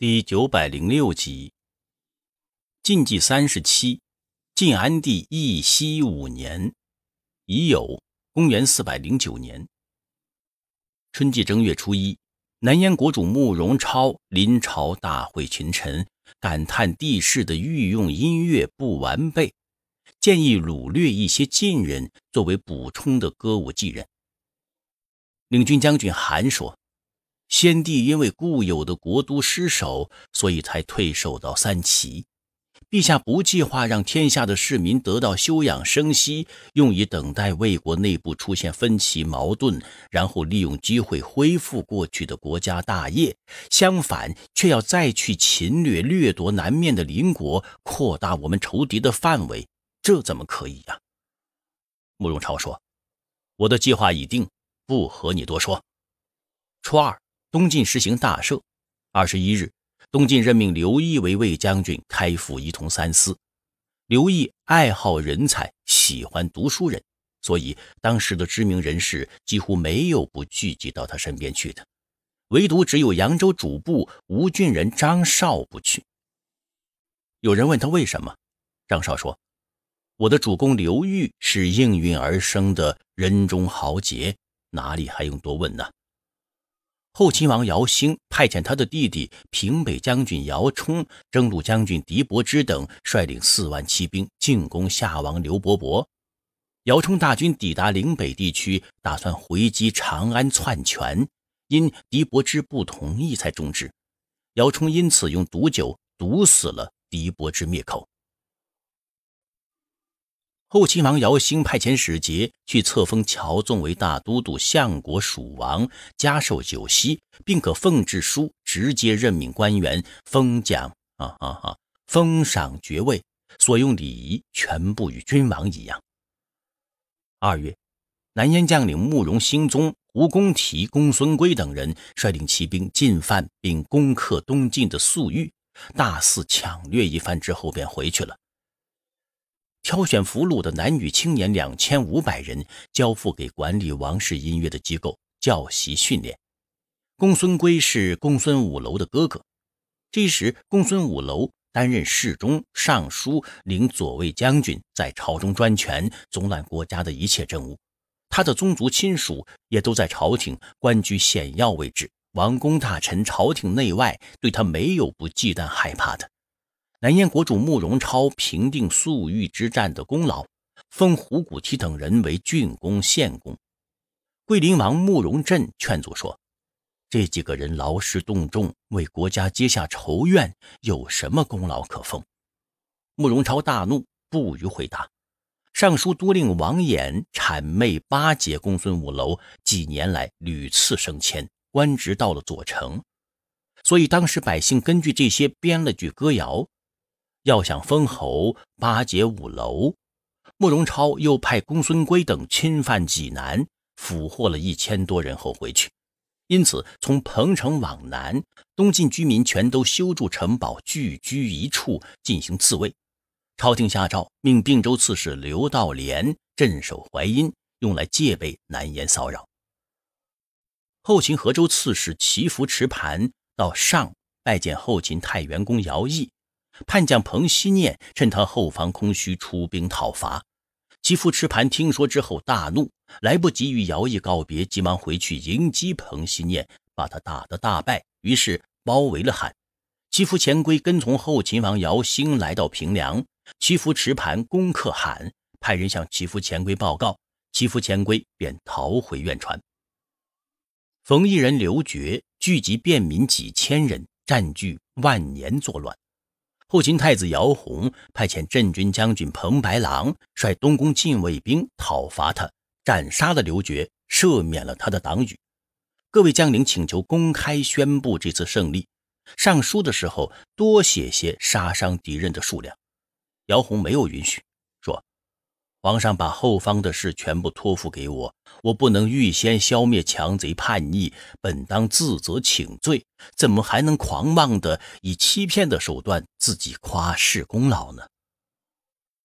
第九百零六集，晋纪三十七，晋安帝义熙五年，已有公元四百零九年，春季正月初一，南燕国主慕容超临朝大会群臣，感叹帝室的御用音乐不完备，建议掳掠一些晋人作为补充的歌舞伎人。领军将军韩说。先帝因为固有的国都失守，所以才退守到三齐。陛下不计划让天下的市民得到休养生息，用以等待魏国内部出现分歧矛盾，然后利用机会恢复过去的国家大业。相反，却要再去侵略掠夺南面的邻国，扩大我们仇敌的范围，这怎么可以呀？慕容超说：“我的计划已定，不和你多说。”初二。东晋实行大赦，二十一日，东晋任命刘毅为卫将军、开府仪同三司。刘毅爱好人才，喜欢读书人，所以当时的知名人士几乎没有不聚集到他身边去的。唯独只有扬州主簿吴郡人张绍不去。有人问他为什么，张绍说：“我的主公刘裕是应运而生的人中豪杰，哪里还用多问呢？”后秦王姚兴派遣他的弟弟平北将军姚冲、征虏将军狄伯之等率领四万骑兵进攻夏王刘伯伯。姚冲大军抵达岭北地区，打算回击长安篡权，因狄伯之不同意才终止。姚冲因此用毒酒毒死了狄伯之，灭口。后秦王姚兴派遣使节去册封乔纵为大都督、相国、蜀王，加授九锡，并可奉制书直接任命官员、封奖啊啊啊，封赏爵位，所用礼仪全部与君王一样。二月，南燕将领慕容兴宗、吴公提、公孙归等人率领骑兵进犯并攻克东晋的粟裕，大肆抢掠一番之后便回去了。挑选俘虏的男女青年两千五百人，交付给管理王室音乐的机构教习训练。公孙归是公孙五楼的哥哥。这时，公孙五楼担任侍中、尚书、领左卫将军，在朝中专权，总揽国家的一切政务。他的宗族亲属也都在朝廷官居显要位置，王公大臣、朝廷内外对他没有不忌惮害怕的。南燕国主慕容超平定粟裕之战的功劳，封胡古提等人为郡公、县公。桂林王慕容镇劝阻说：“这几个人劳师动众，为国家结下仇怨，有什么功劳可封？”慕容超大怒，不予回答。尚书都令王衍谄媚巴结公孙武楼，几年来屡次升迁，官职到了左丞，所以当时百姓根据这些编了句歌谣。要想封侯，巴结五楼，慕容超又派公孙归等侵犯济南，俘获了一千多人后回去。因此，从彭城往南，东晋居民全都修筑城堡，聚居一处进行自卫。朝廷下诏，命并州刺史刘道廉镇守淮阴，用来戒备南燕骚扰。后秦河州刺史齐福持盘到上拜见后秦太原公姚懿。叛将彭熙念趁他后方空虚出兵讨伐，其父持盘听说之后大怒，来不及与姚义告别，急忙回去迎击彭熙念，把他打得大败，于是包围了汉。其父钱归跟从后秦王姚兴来到平凉，其父持盘攻克汉，派人向其父钱归报告，其父钱归便逃回院川。冯异人刘觉聚集便民几千人，占据万年作乱。后秦太子姚泓派遣镇军将军彭白狼率东宫禁卫兵讨伐他，斩杀了刘觉，赦免了他的党羽。各位将领请求公开宣布这次胜利，上书的时候多写些杀伤敌人的数量。姚泓没有允许。皇上把后方的事全部托付给我，我不能预先消灭强贼叛逆，本当自责请罪，怎么还能狂妄的以欺骗的手段自己夸世功劳呢？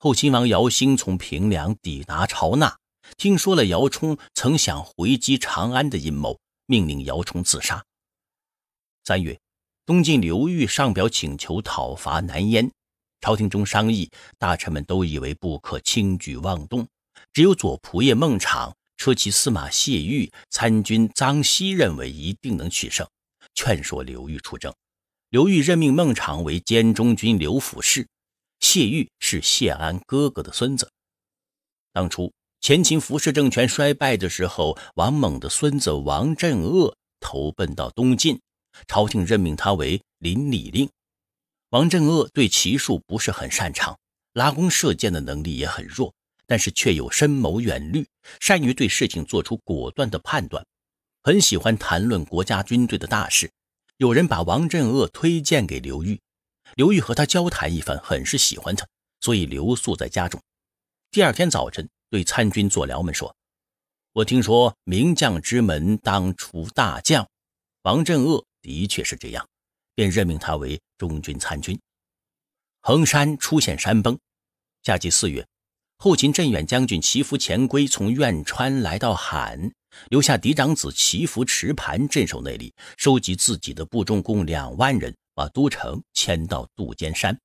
后秦王姚兴从平凉抵达朝那，听说了姚冲曾想回击长安的阴谋，命令姚冲自杀。三月，东晋刘裕上表请求讨伐南燕。朝廷中商议，大臣们都以为不可轻举妄动，只有左仆射孟昶、车骑司马谢玉、参军臧熹认为一定能取胜，劝说刘裕出征。刘裕任命孟昶为兼中军刘府事，谢玉是谢安哥哥的孙子。当初前秦服饰政权衰败的时候，王猛的孙子王镇恶投奔到东晋，朝廷任命他为临礼令。王镇恶对骑术不是很擅长，拉弓射箭的能力也很弱，但是却有深谋远虑，善于对事情做出果断的判断，很喜欢谈论国家军队的大事。有人把王镇恶推荐给刘裕，刘裕和他交谈一番，很是喜欢他，所以留宿在家中。第二天早晨，对参军佐僚们说：“我听说名将之门当出大将，王镇恶的确是这样，便任命他为。”中军参军，衡山出现山崩。夏季四月，后秦镇远将军齐福潜归，从苑川来到罕，留下嫡长子齐福持盘镇守那里，收集自己的部众共两万人，把都城迁到杜鹃山。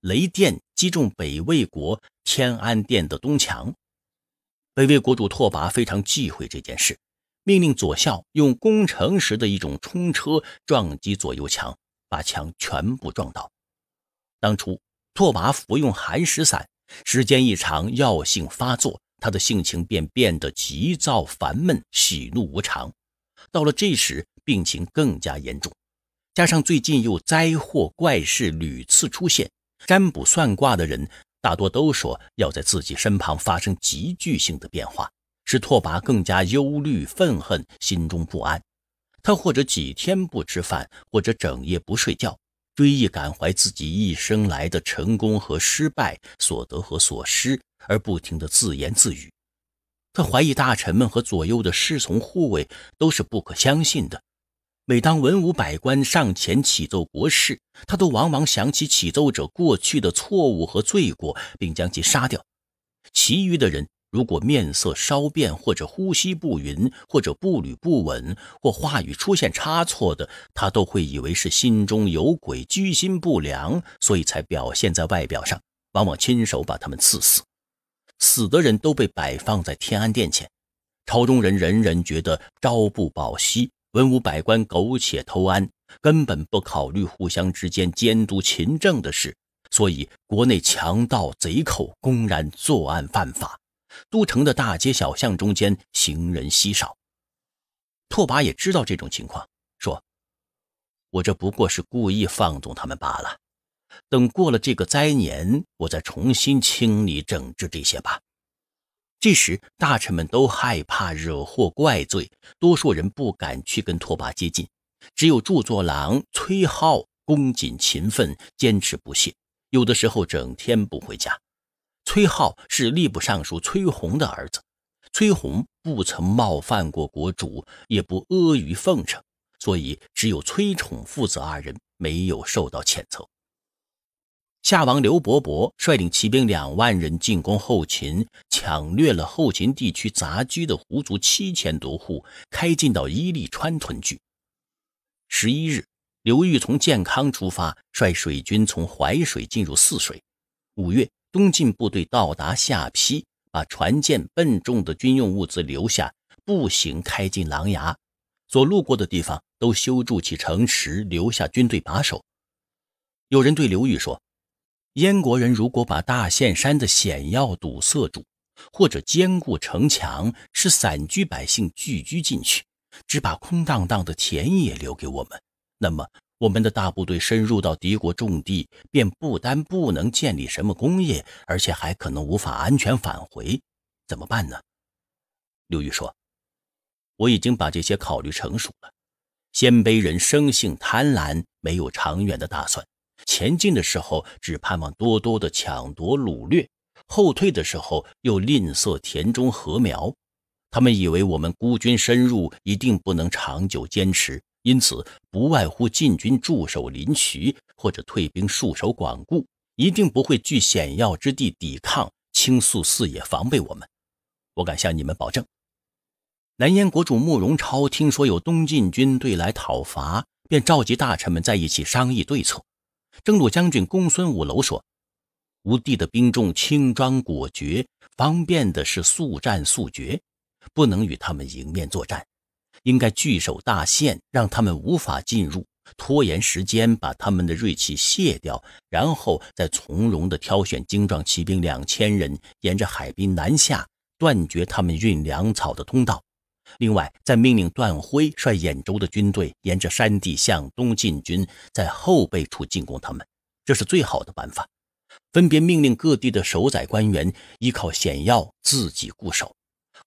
雷电击中北魏国天安殿的东墙，北魏国主拓跋非常忌讳这件事，命令左校用攻城时的一种冲车撞击左右墙。把墙全部撞倒。当初拓跋服用寒食散，时间一长，药性发作，他的性情便变得急躁烦闷，喜怒无常。到了这时，病情更加严重，加上最近又灾祸怪事屡次出现，占卜算卦的人大多都说要在自己身旁发生急剧性的变化，使拓跋更加忧虑愤恨，心中不安。他或者几天不吃饭，或者整夜不睡觉，追忆感怀自己一生来的成功和失败，所得和所失，而不停地自言自语。他怀疑大臣们和左右的侍从护卫都是不可相信的。每当文武百官上前启奏国事，他都往往想起启奏者过去的错误和罪过，并将其杀掉。其余的人。如果面色稍变，或者呼吸不匀，或者步履不稳，或话语出现差错的，他都会以为是心中有鬼，居心不良，所以才表现在外表上。往往亲手把他们刺死，死的人都被摆放在天安殿前。朝中人人人觉得朝不保夕，文武百官苟且偷安，根本不考虑互相之间监督勤政的事，所以国内强盗贼寇公然作案犯法。都城的大街小巷中间，行人稀少。拓跋也知道这种情况，说：“我这不过是故意放纵他们罢了。等过了这个灾年，我再重新清理整治这些吧。”这时，大臣们都害怕惹祸怪罪，多数人不敢去跟拓跋接近。只有著作郎崔浩恭谨勤奋，坚持不懈，有的时候整天不回家。崔浩是吏部尚书崔鸿的儿子，崔弘不曾冒犯过国主，也不阿谀奉承，所以只有崔宠父子二人没有受到谴责。夏王刘伯伯率领骑兵两万人进攻后秦，抢掠了后秦地区杂居的胡族七千多户，开进到伊犁川屯聚。十一日，刘裕从建康出发，率水军从淮水进入泗水。五月。东晋部队到达下邳，把船舰笨重的军用物资留下，步行开进琅琊，所路过的地方都修筑起城池，留下军队把守。有人对刘裕说：“燕国人如果把大岘山的险要堵塞住，或者坚固城墙，使散居百姓聚居进去，只把空荡荡的田野留给我们，那么……”我们的大部队深入到敌国重地，便不单不能建立什么工业，而且还可能无法安全返回。怎么办呢？刘玉说：“我已经把这些考虑成熟了。鲜卑人生性贪婪，没有长远的打算。前进的时候只盼望多多的抢夺掳掠，后退的时候又吝啬田中禾苗。他们以为我们孤军深入，一定不能长久坚持。”因此，不外乎晋军驻守临朐，或者退兵戍守广固，一定不会据险要之地抵抗，倾诉四野防备我们。我敢向你们保证。南燕国主慕容超听说有东晋军队来讨伐，便召集大臣们在一起商议对策。征虏将军公孙武楼说：“吴地的兵众轻装果决，方便的是速战速决，不能与他们迎面作战。”应该据守大岘，让他们无法进入，拖延时间，把他们的锐气卸掉，然后再从容地挑选精壮骑兵两千人，沿着海滨南下，断绝他们运粮草的通道。另外，再命令段辉率兖州的军队沿着山地向东进军，在后背处进攻他们，这是最好的办法。分别命令各地的守宰官员依靠险要，自己固守。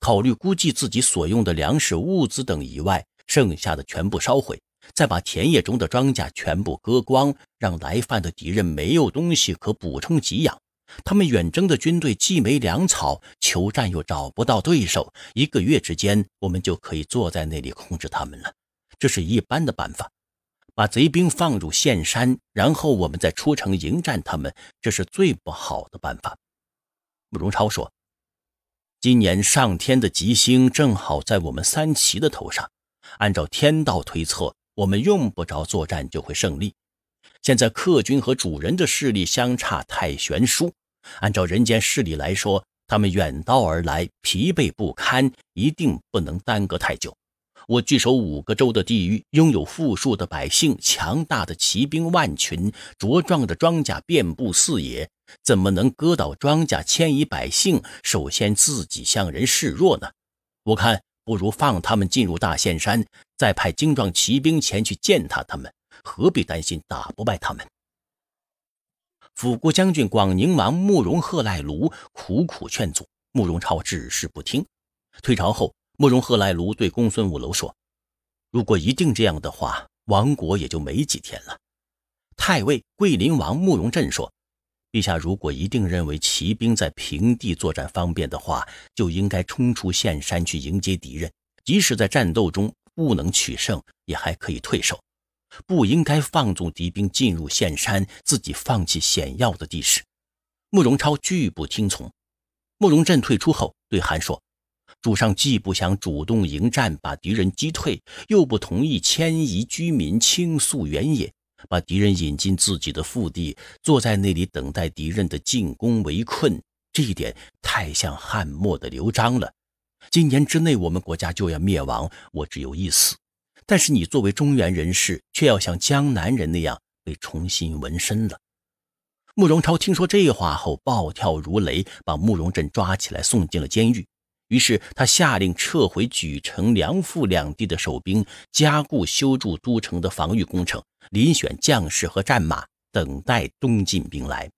考虑估计自己所用的粮食、物资等以外，剩下的全部烧毁，再把田野中的庄稼全部割光，让来犯的敌人没有东西可补充给养。他们远征的军队既没粮草求战，又找不到对手。一个月之间，我们就可以坐在那里控制他们了。这是一般的办法，把贼兵放入县山，然后我们再出城迎战他们。这是最不好的办法。”慕容超说。今年上天的吉星正好在我们三旗的头上，按照天道推测，我们用不着作战就会胜利。现在客军和主人的势力相差太悬殊，按照人间势力来说，他们远道而来，疲惫不堪，一定不能耽搁太久。我据守五个州的地域，拥有富庶的百姓，强大的骑兵万群，茁壮的庄稼遍布四野，怎么能割倒庄稼、迁移百姓，首先自己向人示弱呢？我看不如放他们进入大岘山，再派精壮骑兵前去践踏他们，何必担心打不败他们？辅国将军广宁王慕容贺赖卢苦苦劝阻慕容超，只是不听。退朝后。慕容贺兰卢对公孙五楼说：“如果一定这样的话，亡国也就没几天了。”太尉桂林王慕容镇说：“陛下，如果一定认为骑兵在平地作战方便的话，就应该冲出县山去迎接敌人。即使在战斗中不能取胜，也还可以退守，不应该放纵敌兵进入县山，自己放弃险要的地势。”慕容超拒不听从。慕容镇退出后对韩说。主上既不想主动迎战，把敌人击退，又不同意迁移居民，倾诉原野，把敌人引进自己的腹地，坐在那里等待敌人的进攻围困。这一点太像汉末的刘璋了。今年之内，我们国家就要灭亡，我只有一死。但是你作为中原人士，却要像江南人那样被重新纹身了。慕容超听说这话后，暴跳如雷，把慕容镇抓起来，送进了监狱。于是，他下令撤回莒城、梁父两地的守兵，加固修筑都城的防御工程，遴选将士和战马，等待东晋兵来。